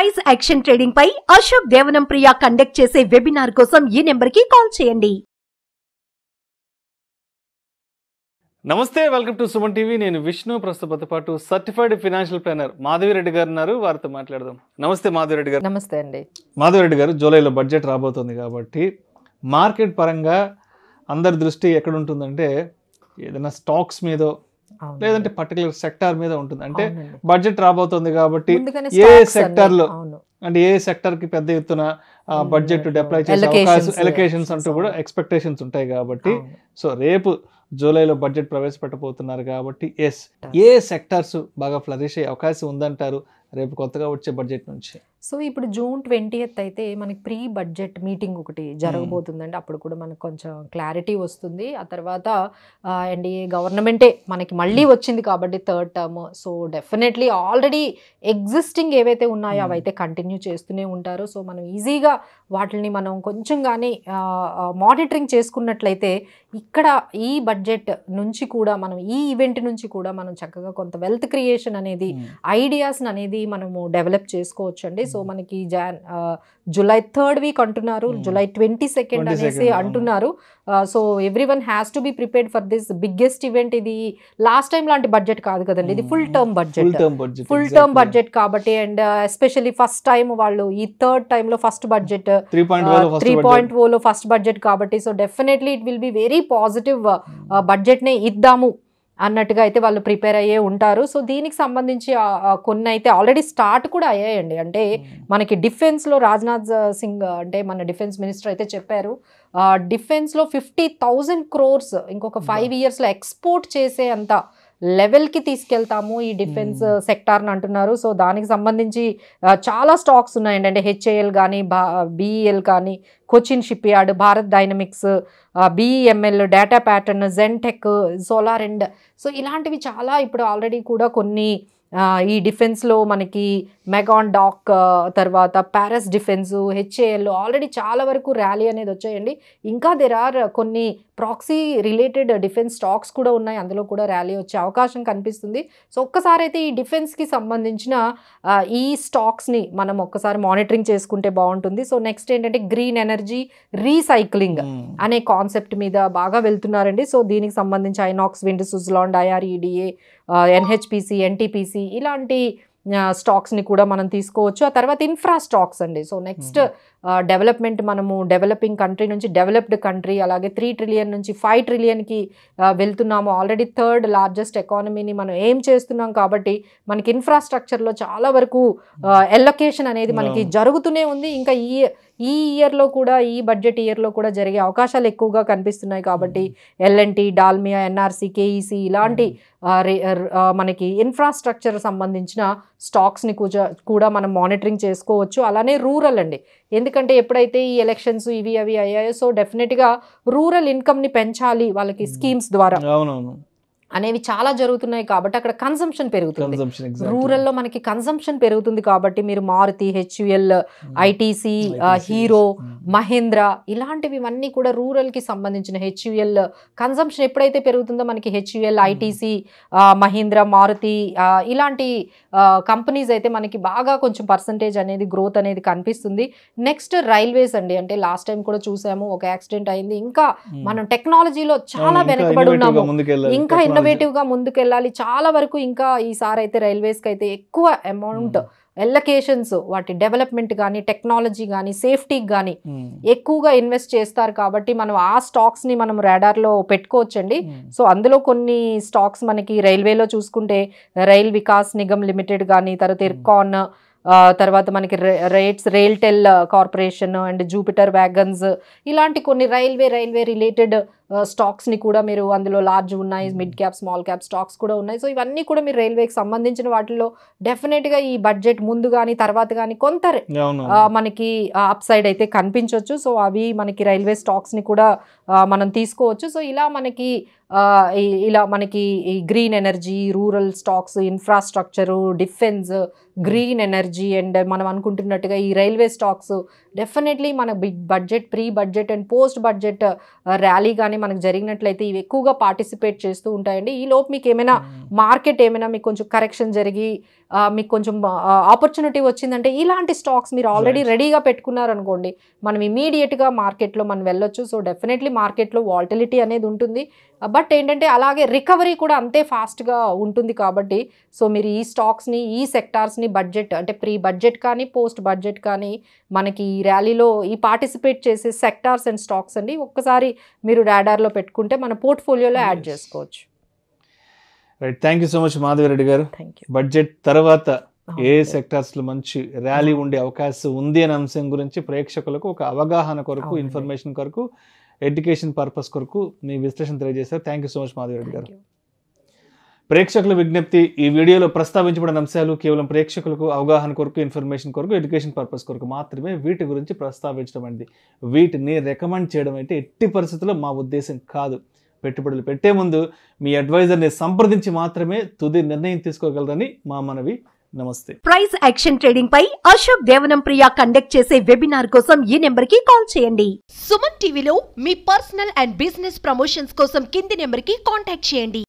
Price action trading పై Ashok Devanam Priya conduct చేసే webinar కోసం ఈ నెంబర్కి కాల్ చేయండి నమస్తే వెల్కమ్ టు సుమన్ టీవీ నేను విష్ణు ప్రస్తుత పాటు సర్టిఫైడ్ ఫైనాన్షియల్ ప్లానర్ మాధవిరెడ్డి గారు ఉన్నారు వారితో మాట్లాడదాం నమస్తే మాధవిరెడ్డి గారు నమస్తే అండి మాధవిరెడ్డి గారు జూలైలో బడ్జెట్ రాబోతుంది కాబట్టి మార్కెట్ పరంగా అందరి దృష్టి ఎక్కడ ఉంటుందంటే ఏదైనా స్టాక్స్ మీదో లేదంటే పర్టికులర్ సెక్టార్ మీద ఉంటుంది అంటే బడ్జెట్ రాబోతుంది కాబట్టి ఏ సెక్టార్ లో అంటే ఏ సెక్టర్ కి పెద్ద ఎత్తున బడ్జెట్ డెప్లై చేసే అవకాశం ఎలకేషన్స్ అంటూ కూడా ఎక్స్పెక్టేషన్స్ ఉంటాయి కాబట్టి సో రేపు జూలైలో బడ్జెట్ ప్రవేశపెట్టబోతున్నారు కాబట్టి ఎస్ ఏ సెక్టార్స్ బాగా ఫ్లరిష్ అయ్యే అవకాశం ఉందంటారు రేపు కొత్తగా వచ్చే బడ్జెట్ నుంచి సో ఇప్పుడు జూన్ ట్వంటీ ఎయిత్ అయితే మనకి ప్రీ బడ్జెట్ మీటింగ్ ఒకటి జరగబోతుందండి అప్పుడు కూడా మనకు కొంచెం క్లారిటీ వస్తుంది ఆ తర్వాత ఎన్డీఏ గవర్నమెంటే మనకి మళ్ళీ వచ్చింది కాబట్టి third term so definitely already existing ఏవైతే ఉన్నాయో అవైతే కంటిన్యూ చేస్తూనే ఉంటారు సో మనం ఈజీగా వాటిని మనం కొంచెం కానీ మానిటరింగ్ చేసుకున్నట్లయితే ఇక్కడ ఈ బడ్జెట్ నుంచి కూడా మనం ఈ ఈవెంట్ నుంచి కూడా మనం చక్కగా కొంత వెల్త్ క్రియేషన్ అనేది ఐడియాస్ అనేది మనము డెవలప్ చేసుకోవచ్చు అండి సో మనకి జాన్ జూలై థర్డ్ వీక్ అంటున్నారు hmm. జూలై ట్వంటీ సెకండ్ అనేసి అంటున్నారు so everyone has to be prepared for this biggest event ఇది లాస్ట్ టైం లాంటి బడ్జెట్ కాదు కదండి ఇది hmm. Full term budget full term budget కాబట్టి అండ్ ఎస్పెషల్లీ ఫస్ట్ టైం వాళ్ళు ఈ థర్డ్ లో ఫస్ట్ బడ్జెట్ త్రీ పాయింట్ లో ఫస్ట్ బడ్జెట్ కాబట్టి so definitely it will be very positive hmm. Budget నే ఇద్దాము అన్నట్టుగా అయితే వాళ్ళు ప్రిపేర్ అయ్యే ఉంటారు సో దీనికి సంబంధించి కొన్ని అయితే ఆల్రెడీ స్టార్ట్ కూడా అయ్యాయండి అంటే hmm. మనకి డిఫెన్స్లో రాజ్నాథ్ సింగ్ అంటే మన డిఫెన్స్ మినిస్టర్ అయితే చెప్పారు డిఫెన్స్లో ఫిఫ్టీ థౌజండ్ క్రోర్స్ ఇంకొక hmm. ఫైవ్ ఇయర్స్లో ఎక్స్పోర్ట్ చేసే అంత లెవెల్కి తీసుకెళ్తాము ఈ డిఫెన్స్ సెక్టార్ని అంటున్నారు సో దానికి సంబంధించి చాలా స్టాక్స్ ఉన్నాయండి అంటే హెచ్ఏఎల్ కానీ బా బీఈఎల్ కానీ Cochin shipyard Bharat dynamics BEML data pattern Zentec solar and so ఇలాంటివి చాలా ఇప్పుడు ఆల్రెడీ కూడా కొన్ని ఈ డిఫెన్స్లో మనకి మెగాన్ డాక్ తర్వాత ప్యారస్ డిఫెన్స్ హెచ్ఏఎల్ ఆల్రెడీ చాలా వరకు ర్యాలీ అనేది వచ్చాయండి ఇంకా దెర్ ఆర్ కొన్ని ప్రాక్సీ రిలేటెడ్ డిఫెన్స్ స్టాక్స్ కూడా ఉన్నాయి అందులో కూడా ర్యాలీ వచ్చే అవకాశం కనిపిస్తుంది సో ఒక్కసారి అయితే ఈ డిఫెన్స్కి సంబంధించిన ఈ స్టాక్స్ని మనం ఒక్కసారి మానిటరింగ్ చేసుకుంటే బాగుంటుంది సో నెక్స్ట్ ఏంటంటే గ్రీన్ ఎనర్జీ రీసైక్లింగ్ hmm. అనే కాన్సెప్ట్ మీద బాగా వెళ్తున్నారండి సో దీనికి సంబంధించి Inox wind Suzlon IREDA NHPC NTPC ఇలాంటి స్టాక్స్ని కూడా మనం తీసుకోవచ్చు ఆ తర్వాత ఇన్ఫ్రా స్టాక్స్ అండి సో నెక్స్ట్ డెవలప్మెంట్ మనము డెవలపింగ్ కంట్రీ నుంచి డెవలప్డ్ కంట్రీ అలాగే త్రీ ట్రిలియన్ నుంచి ఫైవ్ ట్రిలియన్కి వెళ్తున్నాము ఆల్రెడీ థర్డ్ లార్జెస్ట్ ఎకానమీని మనం ఏం చేస్తున్నాం కాబట్టి మనకి ఇన్ఫ్రాస్ట్రక్చర్లో చాలా వరకు ఎల్లొకేషన్ అనేది మనకి జరుగుతూనే ఉంది ఇంకా ఈ ఈ ఇయర్లో కూడా ఈ బడ్జెట్ ఇయర్లో కూడా జరిగే అవకాశాలు ఎక్కువగా కనిపిస్తున్నాయి కాబట్టి ఎల్ఎన్టీ డాల్మియా ఎన్ఆర్సీ కేఈసీ ఇలాంటి మనకి ఇన్ఫ్రాస్ట్రక్చర్ సంబంధించిన స్టాక్స్ని కూడా మనం మానిటరింగ్ చేసుకోవచ్చు అలానే రూరల్ అండి ఎందుకంటే ఎప్పుడైతే ఈ ఎలక్షన్స్ ఇవి అవి అయ్యాయో సో డెఫినెట్గా రూరల్ ఇన్కమ్ని పెంచాలి వాళ్ళకి స్కీమ్స్ ద్వారా అనేవి చాలా జరుగుతున్నాయి కాబట్టి అక్కడ కన్సంప్షన్ పెరుగుతుంది రూరల్లో మనకి కన్సంప్షన్ పెరుగుతుంది కాబట్టి మీరు మారుతి హెచ్యుఎల్ ఐటీసీ హీరో మహేంద్ర ఇలాంటివి ఇవన్నీ కూడా కి సంబంధించిన హెచ్యుఎల్ కన్సంప్షన్ ఎప్పుడైతే పెరుగుతుందో మనకి హెచ్యుఎల్ ఐటీసీ మహేంద్ర మారుతి ఇలాంటి కంపెనీస్ అయితే మనకి బాగా కొంచెం పర్సంటేజ్ అనేది గ్రోత్ అనేది కనిపిస్తుంది నెక్స్ట్ రైల్వేస్ అండి అంటే లాస్ట్ టైం కూడా చూసాము ఒక యాక్సిడెంట్ అయింది ఇంకా hmm. మనం టెక్నాలజీలో చాలా వెనకబడి ఉన్నాము ఇంకా ముందుకు ముందుకెళ్ళాలి చాలా వరకు ఇంకా ఈసారి అయితే కి అయితే ఎక్కువ అమౌంట్ ఎల్లకేషన్స్ hmm. వాటి డెవలప్మెంట్ కానీ టెక్నాలజీ కానీ సేఫ్టీకి కానీ ఎక్కువగా ఇన్వెస్ట్ చేస్తారు కాబట్టి మనం ఆ స్టాక్స్ ని మనం రాడార్లో పెట్టుకోవచ్చండి hmm. సో అందులో కొన్ని స్టాక్స్ మనకి రైల్వేలో చూసుకుంటే రైల్ వికాస్ నిగమ్ లిమిటెడ్ కానీ తర్వాత ఇర్కాన్ hmm. తర్వాత మనకి RITES RailTel corporation and Jupiter wagons ఇలాంటి కొన్ని రైల్వే రైల్వే రిలేటెడ్ స్టాక్స్ని కూడా మీరు అందులో లార్జ్ ఉన్నాయి mid cap small cap stocks కూడా ఉన్నాయి సో ఇవన్నీ కూడా మీరు రైల్వేకి సంబంధించిన వాటిల్లో డెఫినెట్గా ఈ బడ్జెట్ ముందు కానీ తర్వాత కానీ కొంత మనకి అప్ సైడ్ అయితే కనిపించవచ్చు సో అవి మనకి రైల్వే స్టాక్స్ని కూడా మనం తీసుకోవచ్చు సో ఇలా మనకి ఇలా మనకి ఈ green energy rural stocks infrastructure defence green energy and మనం అనుకుంటున్నట్టుగా ఈ రైల్వే స్టాక్స్ డెఫినెట్లీ మన big budget pre budget and post budget rally కానీ మనకు జరిగినట్లయితే ఇవి ఎక్కువగా పార్టిసిపేట్ చేస్తూ ఉంటాయండి ఈ లోపు మీకు ఏమైనా మార్కెట్ hmm. ఏమైనా మీకు కొంచెం కరెక్షన్ జరిగి మీకు కొంచెం ఆపర్చునిటీ వచ్చిందంటే ఇలాంటి స్టాక్స్ మీరు ఆల్రెడీ రెడీగా పెట్టుకున్నారనుకోండి మనం ఇమీడియట్గా మార్కెట్లో మనం వెళ్ళొచ్చు సో డెఫినెట్లీ మార్కెట్లో వాల్టిలిటీ అనేది ఉంటుంది బట్ ఏంటంటే అలాగే రికవరీ కూడా అంతే ఫాస్ట్గా ఉంటుంది కాబట్టి సో మీరు ఈ స్టాక్స్ని ఈ సెక్టార్స్ని బడ్జెట్ అంటే ప్రీ బడ్జెట్ కానీ పోస్ట్ బడ్జెట్ కానీ మనకి ఈ ర్యాలీలో ఈ పార్టిసిపేట్ చేసే సెక్టార్స్ అండ్ స్టాక్స్ అండి ఒక్కసారి మీరు డాడ రాడార్లో పెట్టుకుంటే మన పోర్ట్ఫోలియోలో యాడ్ చేసుకోవచ్చు right thank you so much Reddy గారు బడ్జెట్ తర్వాత ఏ లో మంచి ర్యాలీ ఉండే అవకాశం ఉంది అనే అంశం గురించి ప్రేక్షకులకు ఒక అవగాహన కొరకు ఇన్ఫర్మేషన్ కొరకు ఎడ్యుకేషన్ పర్పస్ కొరకు మీ విశ్లేషణ తెలియజేశారు thank you so much Madhavi Reddy గారు ప్రేక్షకుల విజ్ఞప్తి ఈ వీడియోలో ప్రస్తావించబడిన అంశాలు కేవలం ప్రేక్షకులకు అవగాహన కొరకు ఇన్ఫర్మేషన్ కొరకు ఎడ్యుకేషన్ పర్పస్ కొరకు మాత్రమే వీటి గురించి ప్రస్తావించడం అనేది వీటిని రికమెండ్ చేయడం అంటే ఎట్టి పరిస్థితుల్లో మా ఉద్దేశం కాదు పెట్టుబడులు పెట్టే ముందు మీ అడ్వైజర్ని సంప్రదించి మాత్రమే తుది నిర్ణయం తీసుకోగలరని మా మనవి నమస్తే ప్రైస్ యాక్షన్ ట్రేడింగ్ పై అశోక్ దేవనం ప్రియా కండక్ట్ చేసే వెబినార్ కోసం ఈ నెంబర్ కి కాల్ చేయండి సుమన్ టీవీలో మీ పర్సనల్ అండ్ బిజినెస్ ప్రమోషన్స్ కోసం కింది నెంబర్ కి కాంటాక్ట్ చేయండి